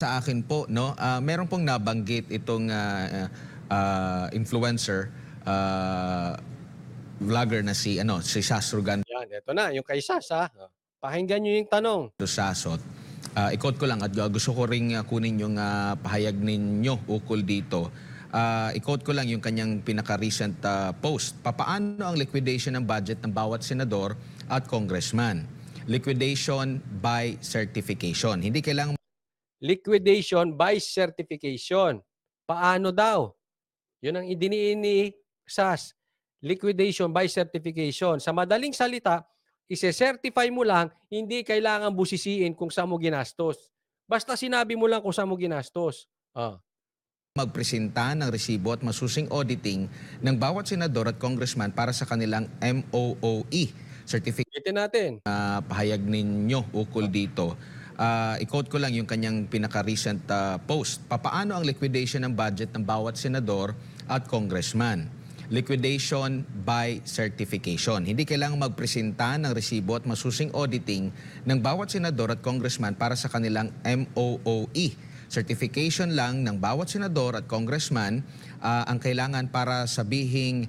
Sa akin po, no, uh, meron pong nabanggit itong uh, uh, influencer uh, vlogger na si ano, si Sasrugan. Yan, ito na, yung kay Sas ha. Pakinggan niyo yung tanong. Sasot. Uh, ikot ko lang at gusto ko ring kunin yung uh, pahayag ninyo ukol dito. Uh, ikot ko lang yung kanyang pinaka-recent uh, post. Papaano ang liquidation ng budget ng bawat senador at congressman? Liquidation by certification. Hindi kailangan liquidation by certification. Paano daw? Yun ang idiniin ni SAS, liquidation by certification. Sa madaling salita, ise-certify mo lang, hindi kailangan busisiin kung saan mo ginastos. Basta sinabi mo lang kung saan mo ginastos. Oh. Magpresenta ng resibo at masusing auditing ng bawat senador at congressman para sa kanilang MOOE certificate. Itin natin. Uh, pahayag ninyo ukol dito uh, i-quote ko lang yung kanyang pinaka-recent uh, post. Papaano ang liquidation ng budget ng bawat senador at congressman? Liquidation by certification. Hindi kailangang magpresenta ng resibo at masusing auditing ng bawat senador at congressman para sa kanilang MOOE certification lang ng bawat senador at congressman uh, ang kailangan para sabihing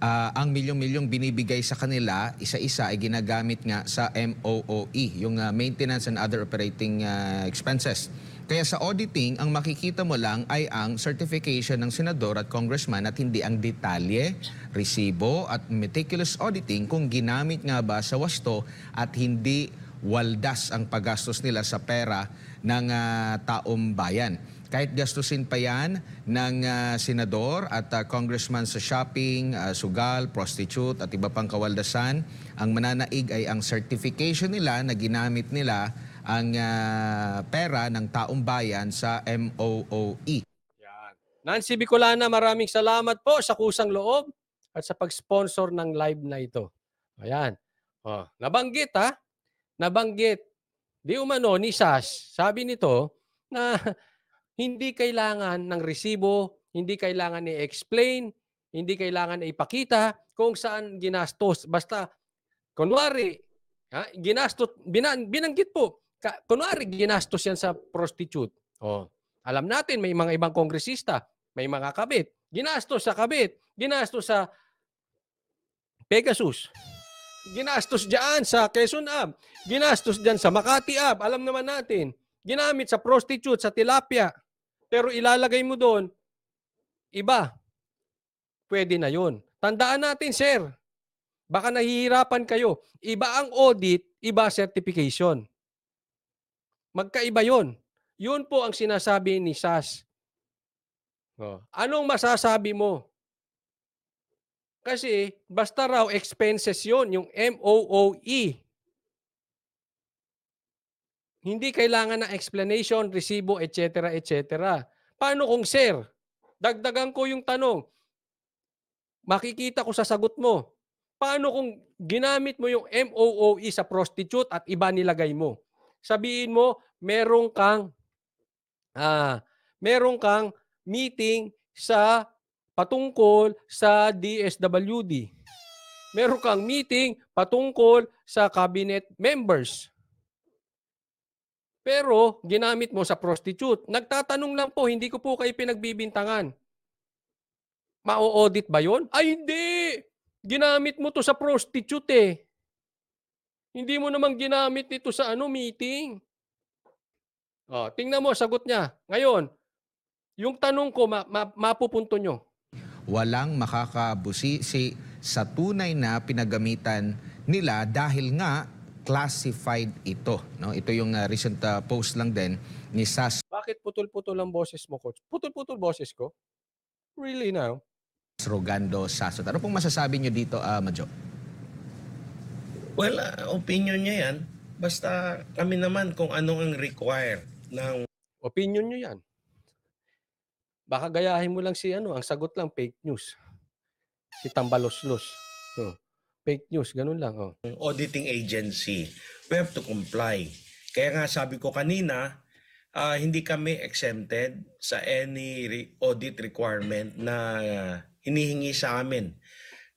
uh, ang milyong-milyong binibigay sa kanila, isa-isa ay ginagamit nga sa MOOE, yung uh, Maintenance and Other Operating uh, Expenses. Kaya sa auditing, ang makikita mo lang ay ang certification ng senador at congressman at hindi ang detalye, resibo at meticulous auditing kung ginamit nga ba sa wasto at hindi waldas ang paggastos nila sa pera ng uh, taong bayan kahit gastusin pa yan ng uh, senador at uh, congressman sa shopping, uh, sugal, prostitute at iba pang kawaldasan, ang mananaig ay ang certification nila na ginamit nila ang uh, pera ng taong bayan sa MOOE. Yan. Nancy Bicolana, maraming salamat po sa kusang loob at sa pag-sponsor ng live na ito. Ayan. Oh, nabanggit ha? Nabanggit. Di umano ni Sas, sabi nito na hindi kailangan ng resibo, hindi kailangan i-explain, hindi kailangan ipakita kung saan ginastos. Basta, kunwari, ha, ginastos, binan, binanggit po, ka, kunwari ginastos yan sa prostitute. Oh, alam natin, may mga ibang kongresista, may mga kabit. Ginastos sa kabit, ginastos sa Pegasus. Ginastos diyan sa Quezon Ab, ginastos diyan sa Makati Ab, alam naman natin. Ginamit sa prostitute, sa tilapia pero ilalagay mo doon, iba. Pwede na yon. Tandaan natin, sir. Baka nahihirapan kayo. Iba ang audit, iba certification. Magkaiba yon. Yun po ang sinasabi ni SAS. Oh. Anong masasabi mo? Kasi basta raw expenses yon yung MOOE. Hindi kailangan ng explanation, resibo, etc. etc. Paano kung sir? Dagdagan ko yung tanong. Makikita ko sa sagot mo. Paano kung ginamit mo yung MOOE sa prostitute at iba nilagay mo? Sabihin mo, meron kang ah, meron kang meeting sa patungkol sa DSWD. Meron kang meeting patungkol sa cabinet members pero ginamit mo sa prostitute. Nagtatanong lang po, hindi ko po kayo pinagbibintangan. Mao-audit ba yon? Ay, hindi! Ginamit mo to sa prostitute eh. Hindi mo naman ginamit ito sa ano meeting. Oh, tingnan mo, sagot niya. Ngayon, yung tanong ko, ma- ma- mapupunto nyo. Walang makakabusisi sa tunay na pinagamitan nila dahil nga classified ito. No? Ito yung uh, recent uh, post lang din ni SAS. Bakit putol-putol ang boses mo, coach? Putol-putol boses ko? Really now? Oh. Rogando Sasot. Ano pong masasabi nyo dito, uh, ah, Majo? Well, uh, opinion niya yan. Basta kami naman kung anong ang require ng... Opinion nyo yan. Baka gayahin mo lang si ano, ang sagot lang fake news. Si Tambaloslos. Hmm fake news, ganun lang. Oh. Auditing agency, we have to comply. Kaya nga sabi ko kanina, uh, hindi kami exempted sa any re- audit requirement na uh, hinihingi sa amin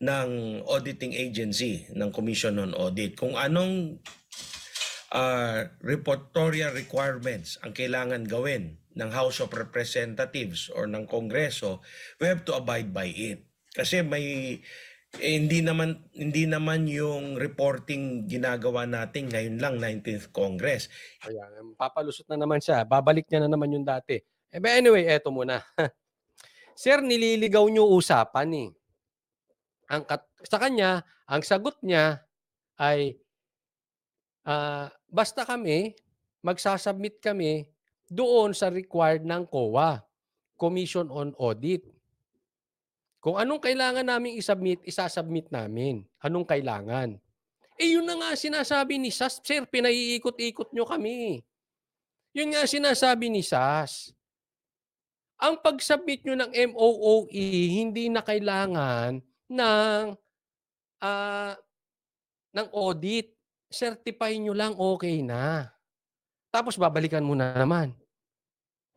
ng auditing agency, ng Commission on Audit. Kung anong uh, reportorial requirements ang kailangan gawin ng House of Representatives or ng Kongreso, we have to abide by it. Kasi may eh, hindi naman hindi naman yung reporting ginagawa natin ngayon lang 19th Congress. Ayan, papalusot na naman siya. Babalik niya na naman yung dati. Eh but anyway, eto muna. Sir, nililigaw niyo usapan eh. Ang kat- sa kanya, ang sagot niya ay uh, basta kami magsasubmit kami doon sa required ng COA, Commission on Audit. Kung anong kailangan naming isubmit, isasubmit namin. Anong kailangan? Eh yun na nga sinasabi ni SAS, Sir, pinaiikot-ikot nyo kami. Yun nga sinasabi ni SAS. Ang pag-submit nyo ng MOOE, hindi na kailangan ng, uh, ng audit. Certify nyo lang, okay na. Tapos babalikan mo na naman.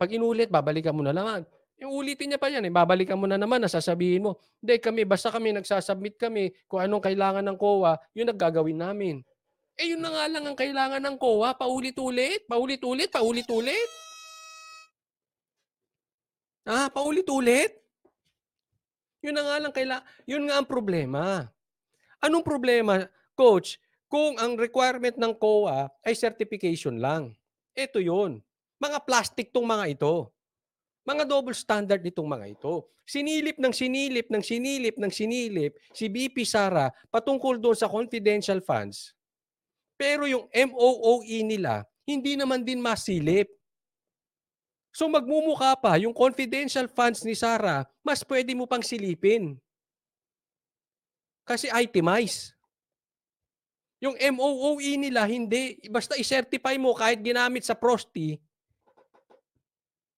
Pag inulit, babalikan mo na naman. Eh, uulitin ulitin niya pa yan, eh. babalikan mo na naman, sasabihin mo, hindi kami, basta kami, nagsasubmit kami, kung anong kailangan ng COA, yun ang gagawin namin. Eh yun na nga lang ang kailangan ng COA, paulit-ulit, paulit-ulit, paulit-ulit. Ah, paulit-ulit? Yun na nga lang kaila, yun nga ang problema. Anong problema, coach? Kung ang requirement ng COA ay certification lang. Ito yun. Mga plastic tong mga ito. Mga double standard nitong mga ito. Sinilip ng sinilip ng sinilip ng sinilip si BP Sara patungkol doon sa confidential funds. Pero yung MOOE nila, hindi naman din masilip. So magmumukha pa, yung confidential funds ni Sara, mas pwede mo pang silipin. Kasi itemize. Yung MOOE nila, hindi. Basta i-certify mo kahit ginamit sa prosti,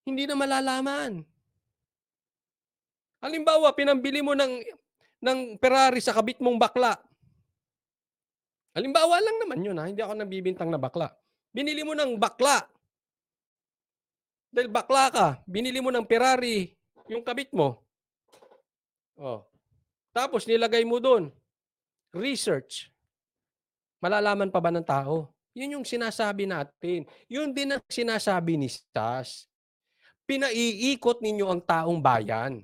hindi na malalaman. Halimbawa, pinambili mo ng, ng Ferrari sa kabit mong bakla. Halimbawa lang naman yun ha, hindi ako nabibintang na bakla. Binili mo ng bakla. Dahil bakla ka, binili mo ng Ferrari yung kabit mo. Oh. Tapos nilagay mo doon, research. Malalaman pa ba ng tao? Yun yung sinasabi natin. Yun din ang sinasabi ni Stas. Pinaiikot ninyo ang taong bayan.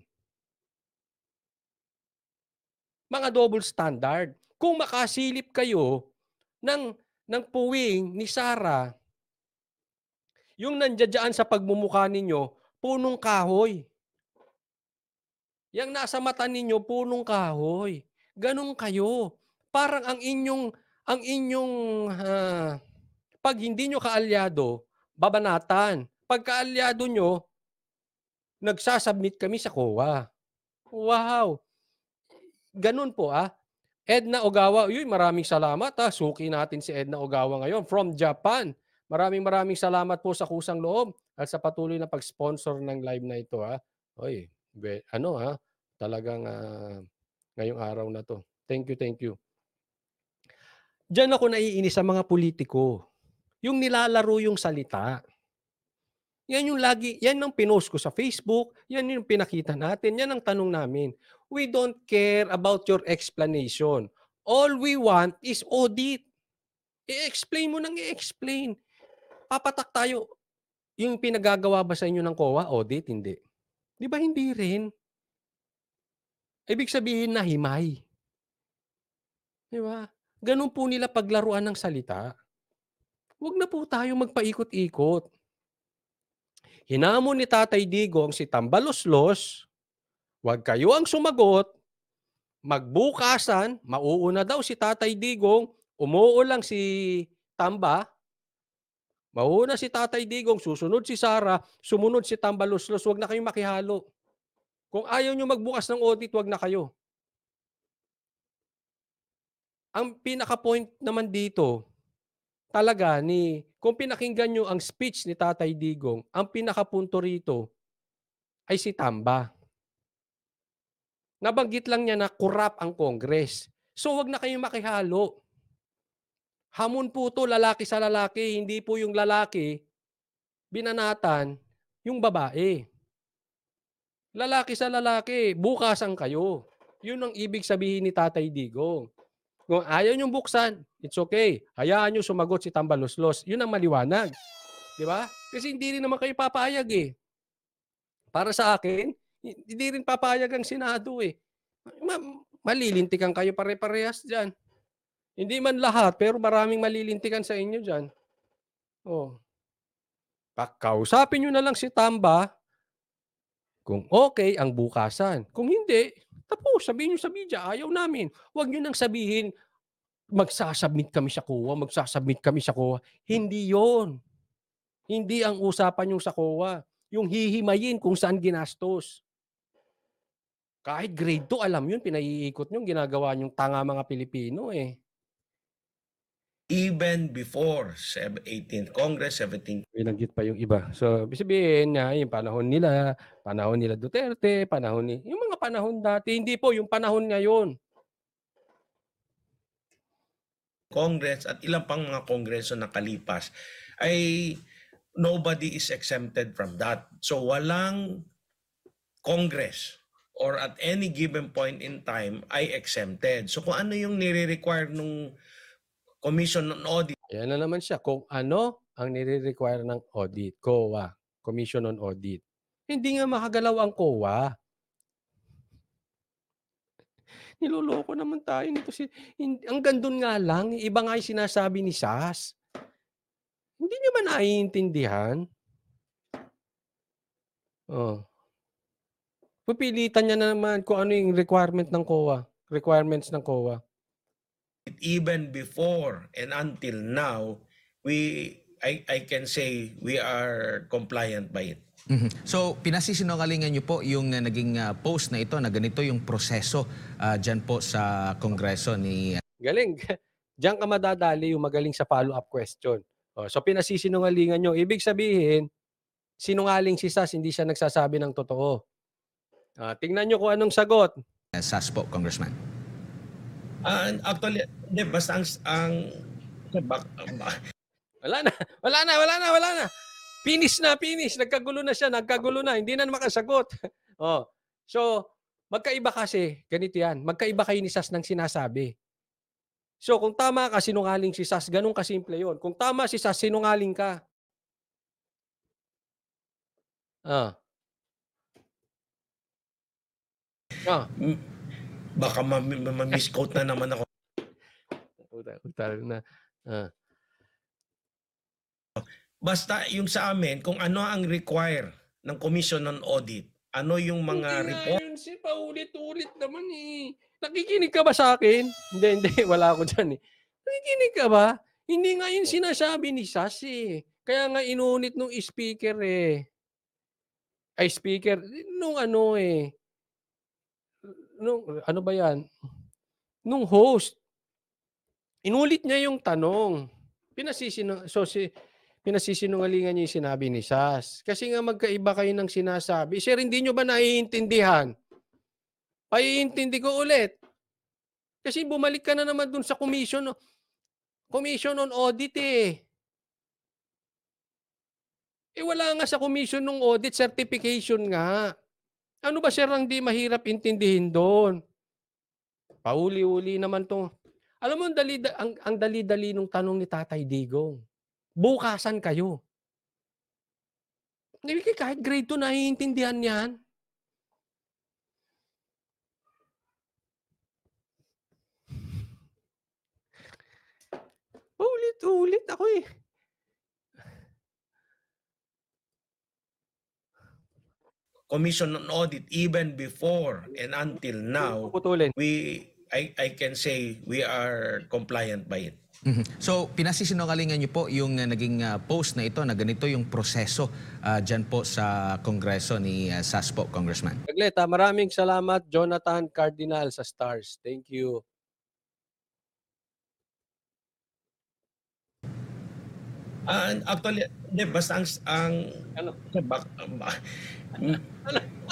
Mga double standard. Kung makasilip kayo ng, ng puwing ni Sarah, yung nandiyadyaan sa pagmumukha ninyo, punong kahoy. Yang nasa mata ninyo, punong kahoy. Ganon kayo. Parang ang inyong, ang inyong, uh, pag hindi nyo kaalyado, babanatan. Pagkaalyado nyo, nagsasubmit kami sa COA. Wow! Ganun po ah. Edna Ogawa, uy, maraming salamat ah. Suki natin si Edna Ogawa ngayon from Japan. Maraming maraming salamat po sa kusang loob at sa patuloy na pag-sponsor ng live na ito ah. Oy, be, ano ah, talagang uh, ngayong araw na to. Thank you, thank you. Diyan ako naiinis sa mga politiko. Yung nilalaro yung salita. Yan yung lagi, yan ang pinost ko sa Facebook, yan yung pinakita natin, yan ang tanong namin. We don't care about your explanation. All we want is audit. I-explain mo nang i-explain. Papatak tayo. Yung pinagagawa ba sa inyo ng COA, audit? Hindi. Di ba hindi rin? Ibig sabihin na himay. Di ba? Ganun po nila paglaruan ng salita. Huwag na po tayo magpaikot-ikot. Hinamon ni Tatay Digong si Tambaloslos, huwag kayo ang sumagot, magbukasan, mauuna daw si Tatay Digong, umuulang si Tamba, mauuna si Tatay Digong, susunod si Sara, sumunod si Tambaloslos, huwag na kayong makihalo. Kung ayaw nyo magbukas ng audit, huwag na kayo. Ang pinaka-point naman dito, talaga ni kung pinakinggan nyo ang speech ni Tatay Digong, ang pinakapunto rito ay si Tamba. Nabanggit lang niya na kurap ang Congress. So wag na kayong makihalo. Hamon po to lalaki sa lalaki, hindi po yung lalaki binanatan yung babae. Lalaki sa lalaki, bukasan kayo. Yun ang ibig sabihin ni Tatay Digong. Kung ayaw niyong buksan, it's okay. Hayaan niyo sumagot si Tambaloslos. Yun ang maliwanag. Di ba? Kasi hindi rin naman kayo papayag eh. Para sa akin, hindi rin papayag ang Senado eh. Ma- malilintikan kayo pare-parehas dyan. Hindi man lahat, pero maraming malilintikan sa inyo dyan. Oh. Kakausapin nyo na lang si Tamba kung okay ang bukasan. Kung hindi, tapos, sabihin nyo sa media, ayaw namin. Huwag nyo nang sabihin, magsasubmit kami sa COA, magsasubmit kami sa COA. Hindi yon. Hindi ang usapan yung sa COA. Yung hihimayin kung saan ginastos. Kahit grade 2, alam yun, pinaiikot yung ginagawa nyo tanga mga Pilipino eh even before 18th Congress, 17th. Binanggit pa yung iba. So, ibig sabihin na yung panahon nila, panahon nila Duterte, panahon ni yung mga panahon dati, hindi po yung panahon ngayon. Congress at ilang pang mga kongreso na kalipas ay nobody is exempted from that. So walang Congress or at any given point in time ay exempted. So kung ano yung nire-require nung Commission on Audit. Yan na naman siya. Kung ano ang nire-require ng audit. COA. Commission on Audit. Hindi nga makagalaw ang COA. Niloloko naman tayo nito. Si, hindi, ang gandun nga lang, iba nga yung sinasabi ni SAS. Hindi niya man naiintindihan. Oh. Pupilitan niya na naman kung ano yung requirement ng COA. Requirements ng COA even before and until now, we I, I can say we are compliant by it. Mm-hmm. So, pinasisinungalingan niyo po yung uh, naging uh, post na ito na ganito yung proseso uh, dyan po sa Kongreso ni... Uh, Galing. Diyan ka madadali yung magaling sa follow-up question. Oh, so, pinasisinungalingan niyo Ibig sabihin, sinungaling si SAS, hindi siya nagsasabi ng totoo. Uh, tingnan niyo kung anong sagot. Uh, SAS po, Congressman. And actually, hindi, basta ang, ang back, Wala na, wala na, wala na, wala na. Finish na, finish. Nagkagulo na siya, nagkagulo na. Hindi na makasagot. oh. So, magkaiba kasi, ganito yan, magkaiba kayo ni Sas ng sinasabi. So, kung tama ka, sinungaling si Sas. Ganun kasimple yon. Kung tama si Sas, sinungaling ka. Ah. Ah. Hmm. Baka ma-misquote ma- na naman ako. Utal na. Ah. Basta yung sa amin, kung ano ang require ng Commission on Audit, ano yung mga hindi report. Hindi si paulit-ulit naman eh. Nakikinig ka ba sa akin? Hindi, hindi. Wala ako dyan eh. Nakikinig ka ba? Hindi nga yun sinasabi ni Sasi eh. Kaya nga inunit nung speaker eh. Ay, speaker. Nung ano eh nung, ano ba yan? Nung host, inulit niya yung tanong. Pinasisino, so si, pinasisinungalingan niya yung sinabi ni Sas. Kasi nga magkaiba kayo ng sinasabi. Sir, hindi nyo ba naiintindihan? Paiintindi ko ulit. Kasi bumalik ka na naman dun sa commission. Oh. Commission on audit eh. Eh wala nga sa commission ng audit certification nga. Ano ba sir ang di mahirap intindihin doon? Pauli-uli naman to. Alam mo, ang dali, ang, ang dali-dali nung tanong ni Tatay Digong. Bukasan kayo. Hindi kahit grade 2 naiintindihan yan. Paulit-ulit ako eh. Commission on Audit even before and until now, we I, I can say we are compliant by it. Mm -hmm. So, pinasisinungalingan niyo po yung uh, naging uh, post na ito na ganito yung proseso uh, dyan po sa Kongreso ni uh, Saspo, Congressman. Agleta, ah. maraming salamat Jonathan Cardinal sa STARS. Thank you. And actually, hindi, basta ang, ang ano? bak, ah, bak,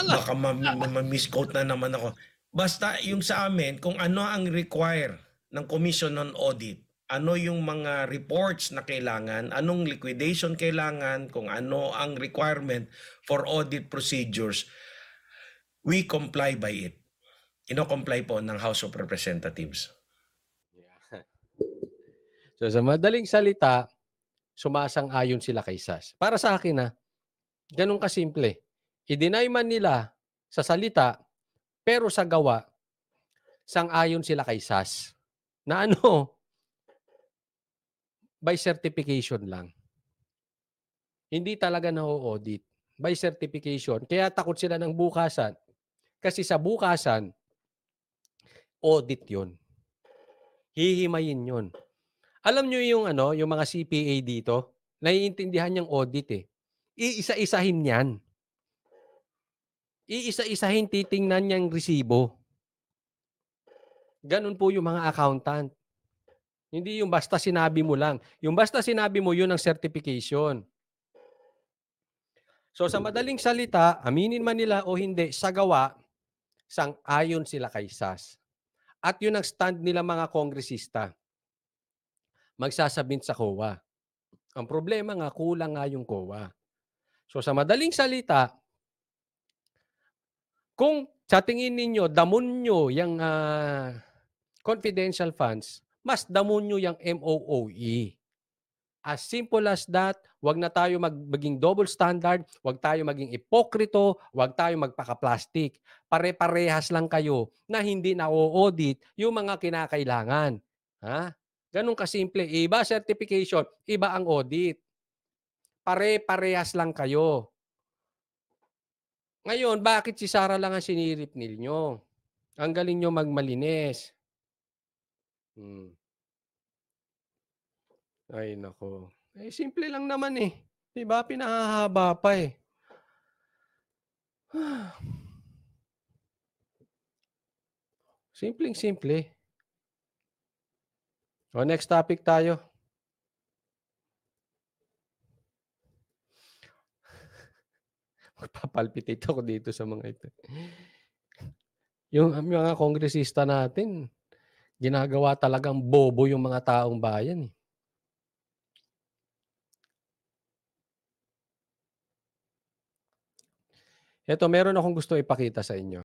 baka ma ma- na naman ako. Basta yung sa amin, kung ano ang require ng Commission on Audit, ano yung mga reports na kailangan, anong liquidation kailangan, kung ano ang requirement for audit procedures, we comply by it. Ino-comply po ng House of Representatives. Yeah. So sa madaling salita, sumasang-ayon sila kay SAS. Para sa akin ha, ganun kasimple. I-deny man nila sa salita, pero sa gawa, sang-ayon sila kay SAS. Na ano? By certification lang. Hindi talaga na-audit. By certification. Kaya takot sila ng bukasan. Kasi sa bukasan, audit yon. Hihimayin yon. Alam nyo yung ano, yung mga CPA dito, naiintindihan niyang audit eh. Iisa-isahin niyan. Iisa-isahin titingnan niyang resibo. Ganun po yung mga accountant. Hindi yung basta sinabi mo lang. Yung basta sinabi mo, yun ang certification. So sa madaling salita, aminin man nila o hindi, sa gawa, sang-ayon sila kay SAS. At yun ang stand nila mga kongresista magsasabint sa COA. Ang problema nga, kulang nga yung COA. So sa madaling salita, kung sa tingin ninyo, damon nyo yung uh, confidential funds, mas damon nyo yung MOOE. As simple as that, wag na tayo mag, maging double standard, wag tayo maging ipokrito, wag tayo magpaka-plastic. Pare-parehas lang kayo na hindi na-audit yung mga kinakailangan. Ha? Ganun kasimple. Iba certification, iba ang audit. Pare-parehas lang kayo. Ngayon, bakit si Sara lang ang sinirip ninyo? Ang galing nyo magmalinis. Hmm. Ay, nako. Eh, simple lang naman eh. Diba? Pinahahaba pa eh. Simpleng-simple. O, next topic tayo. Magpapalpitate ako dito sa mga ito. Yung mga kongresista natin, ginagawa talagang bobo yung mga taong bayan. Eh. Ito, meron akong gusto ipakita sa inyo.